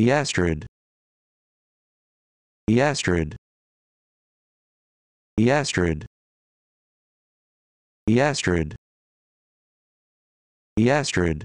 Yastrid. Yastrid. Yastrid. Yastrid. Yastrid.